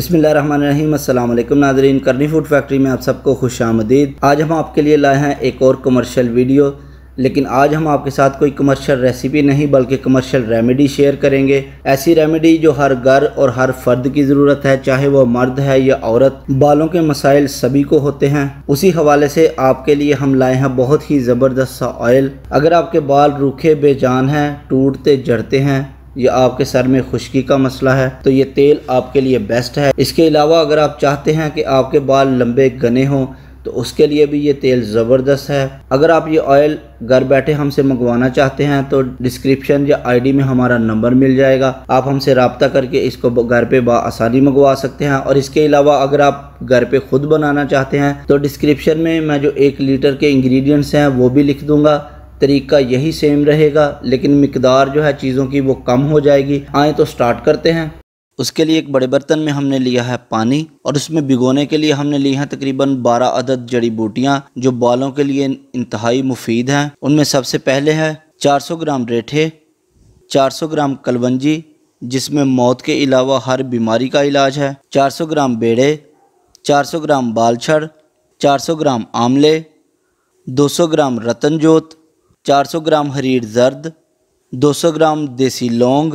अस्सलाम वालेकुम नाजरीन करनी फूड फैक्ट्री में आप सबको खुश आमदीद आज हम आपके लिए लाए हैं एक और कमर्शियल वीडियो लेकिन आज हम आपके साथ कोई कमर्शियल रेसिपी नहीं बल्कि कमर्शियल रेमेडी शेयर करेंगे ऐसी रेमेडी जो हर घर और हर फर्द की ज़रूरत है चाहे वह मर्द है या औरत बालों के मसाइल सभी को होते हैं उसी हवाले से आपके लिए हम लाए हैं बहुत ही ज़बरदस्त सा ऑयल अगर आपके बाल रूखे बेजान हैं टूटते जड़ते हैं ये आपके सर में खुश्की का मसला है तो ये तेल आपके लिए बेस्ट है इसके अलावा अगर आप चाहते हैं कि आपके बाल लंबे घने हों तो उसके लिए भी ये तेल ज़बरदस्त है अगर आप ये ऑयल घर बैठे हमसे मंगवाना चाहते हैं तो डिस्क्रिप्शन या आईडी में हमारा नंबर मिल जाएगा आप हमसे रबता करके इसको घर पे आसानी मंगवा सकते हैं और इसके अलावा अगर आप घर पे खुद बनाना चाहते हैं तो डिस्क्रिप्शन में मैं जो एक लीटर के इंग्रेडिएंट्स हैं वो भी लिख दूंगा तरीका यही सेम रहेगा लेकिन मकदार जो है चीज़ों की वो कम हो जाएगी आएँ तो स्टार्ट करते हैं उसके लिए एक बड़े बर्तन में हमने लिया है पानी और उसमें भिगोने के लिए हमने लिए हैं तकरीबन 12 अदद जड़ी बूटियाँ जो बालों के लिए इंतहाई मुफीद हैं उनमें सबसे पहले है 400 ग्राम रेठे 400 ग्राम कलवंजी जिसमें मौत के अलावा हर बीमारी का इलाज है 400 ग्राम बेड़े 400 ग्राम बालछड़ 400 ग्राम आमले 200 ग्राम रतन जोत 400 ग्राम हरीर जर्द 200 ग्राम देसी लौंग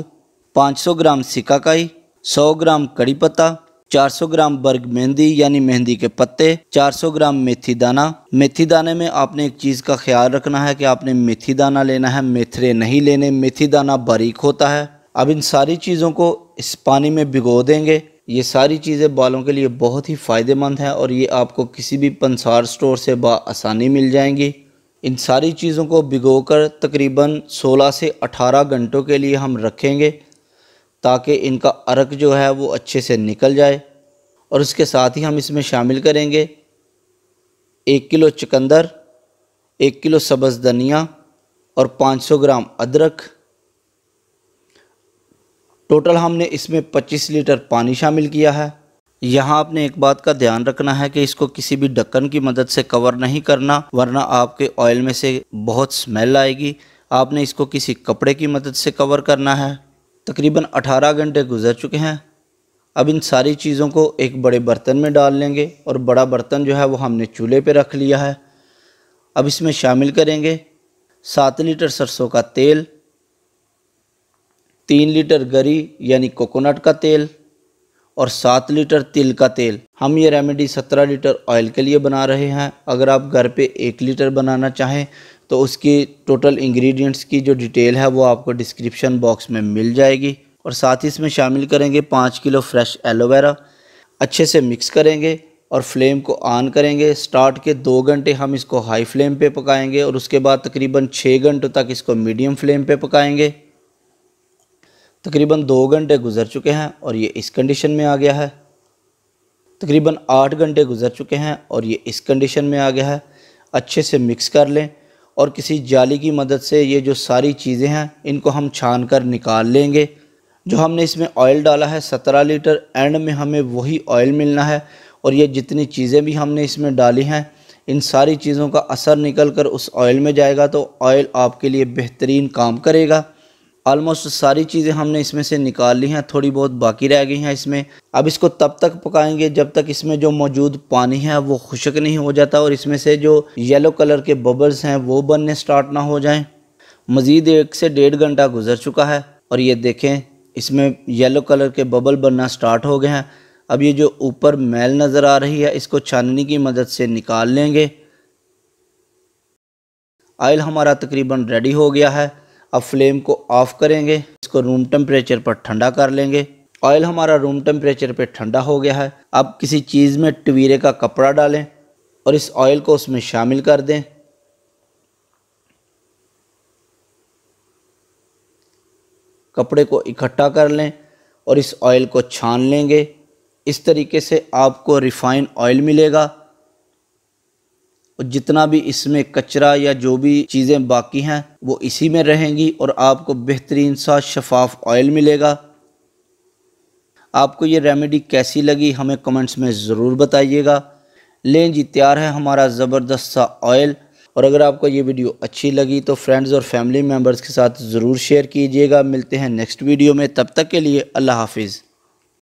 500 ग्राम सिकाकाई 100 ग्राम कड़ी पत्ता 400 ग्राम बर्ग मेहंदी यानी मेहंदी के पत्ते 400 ग्राम मेथी दाना मेथी दाने में आपने एक चीज़ का ख्याल रखना है कि आपने मेथी दाना लेना है मेथरे नहीं लेने मेथी दाना बारीक होता है अब इन सारी चीज़ों को इस पानी में भिगो देंगे ये सारी चीज़ें बालों के लिए बहुत ही फ़ायदेमंद हैं और ये आपको किसी भी पंसार स्टोर से बसानी मिल जाएंगी इन सारी चीज़ों को भिगोकर तकरीबन 16 से 18 घंटों के लिए हम रखेंगे ताकि इनका अर्क जो है वो अच्छे से निकल जाए और उसके साथ ही हम इसमें शामिल करेंगे एक किलो चकंदर एक किलो सब्ज़ धनिया और 500 ग्राम अदरक टोटल हमने इसमें 25 लीटर पानी शामिल किया है यहाँ आपने एक बात का ध्यान रखना है कि इसको किसी भी ढक्कन की मदद से कवर नहीं करना वरना आपके ऑयल में से बहुत स्मेल आएगी आपने इसको किसी कपड़े की मदद से कवर करना है तकरीबन 18 घंटे गुजर चुके हैं अब इन सारी चीज़ों को एक बड़े बर्तन में डाल लेंगे और बड़ा बर्तन जो है वो हमने चूल्हे पर रख लिया है अब इसमें शामिल करेंगे सात लीटर सरसों का तेल तीन लीटर गरी यानी कोकोनट का तेल और सात लीटर तिल का तेल हम ये रेमेडी सत्रह लीटर ऑयल के लिए बना रहे हैं अगर आप घर पे एक लीटर बनाना चाहें तो उसकी टोटल इंग्रेडिएंट्स की जो डिटेल है वो आपको डिस्क्रिप्शन बॉक्स में मिल जाएगी और साथ ही इसमें शामिल करेंगे पाँच किलो फ्रेश एलोवेरा अच्छे से मिक्स करेंगे और फ्लेम को ऑन करेंगे स्टार्ट के दो घंटे हम इसको हाई फ्लेम पे पकाएंगे और उसके बाद तकरीबन छः घंटों तक इसको मीडियम फ्लेम पे पकाएंगे तकरीबन दो घंटे गुजर चुके हैं और ये इस कंडीशन में आ गया है तकरीबन आठ घंटे गुजर चुके हैं और ये इस कंडीशन में आ गया है अच्छे से मिक्स कर लें और किसी जाली की मदद से ये जो सारी चीज़ें हैं इनको हम छान कर निकाल लेंगे जो हमने इसमें ऑयल डाला है सत्रह लीटर एंड में हमें वही ऑयल मिलना है और ये जितनी चीज़ें भी हमने इसमें डाली हैं इन सारी चीज़ों का असर निकल कर उस ऑयल में जाएगा तो ऑयल आपके लिए बेहतरीन काम करेगा ऑलमोस्ट सारी चीज़ें हमने इसमें से निकाल ली हैं थोड़ी बहुत बाकी रह गई हैं इसमें अब इसको तब तक पकाएंगे जब तक इसमें जो मौजूद पानी है वो खुशक नहीं हो जाता और इसमें से जो येलो कलर के बबल्स हैं वो बनने स्टार्ट ना हो जाएं मज़ीद एक से डेढ़ घंटा गुजर चुका है और ये देखें इसमें येलो कलर के बबल बनना स्टार्ट हो गए हैं अब ये जो ऊपर मैल नज़र आ रही है इसको छाननी की मदद से निकाल लेंगे आयल हमारा तकरीबन रेडी हो गया है अब फ्लेम को ऑफ़ करेंगे इसको रूम टेम्परेचर पर ठंडा कर लेंगे ऑयल हमारा रूम टेम्परेचर पर ठंडा हो गया है अब किसी चीज़ में टवीरे का कपड़ा डालें और इस ऑयल को उसमें शामिल कर दें कपड़े को इकट्ठा कर लें और इस ऑयल को छान लेंगे इस तरीके से आपको रिफ़ाइन ऑयल मिलेगा और जितना भी इसमें कचरा या जो भी चीज़ें बाकी हैं वो इसी में रहेंगी और आपको बेहतरीन सा शफाफ ऑयल मिलेगा आपको ये रेमेडी कैसी लगी हमें कमेंट्स में ज़रूर बताइएगा लें जी तैयार है हमारा ज़बरदस्त सा ऑयल और अगर आपको ये वीडियो अच्छी लगी तो फ्रेंड्स और फैमिली मेम्बर्स के साथ ज़रूर शेयर कीजिएगा मिलते हैं नेक्स्ट वीडियो में तब तक के लिए अल्लाह हाफिज़